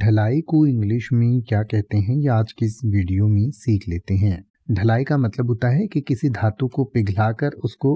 ढलाई को इंग्लिश में क्या कहते हैं ये आज की इस वीडियो में सीख लेते हैं ढलाई का मतलब होता है कि किसी धातु को पिघलाकर उसको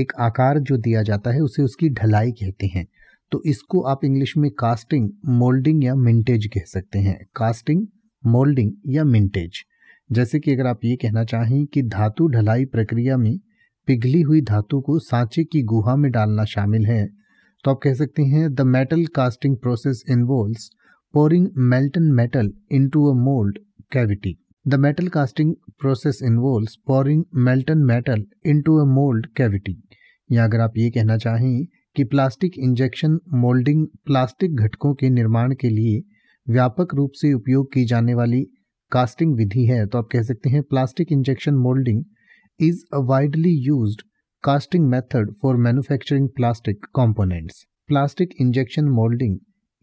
एक आकार जो दिया जाता है उसे उसकी ढलाई कहते हैं तो इसको आप इंग्लिश में कास्टिंग मोल्डिंग या मिंटेज कह सकते हैं कास्टिंग मोल्डिंग या मिंटेज जैसे कि अगर आप ये कहना चाहें कि धातु ढलाई प्रक्रिया में पिघली हुई धातु को सांचे की गुहा में डालना शामिल है तो आप कह सकते हैं the metal casting process involve pouring molten metal into a mold cavity. The metal casting process involves pouring molten metal into a mold cavity. या अगर आप ये कहना चाहें कि प्लास्टिक इंजेक्शन मोल्डिंग प्लास्टिक घटकों के निर्माण के लिए व्यापक रूप से उपयोग की जाने वाली कास्टिंग विधि है तो आप कह सकते हैं plastic injection moulding is a widely use casting method for manufacturing plastic components plastic injection moulding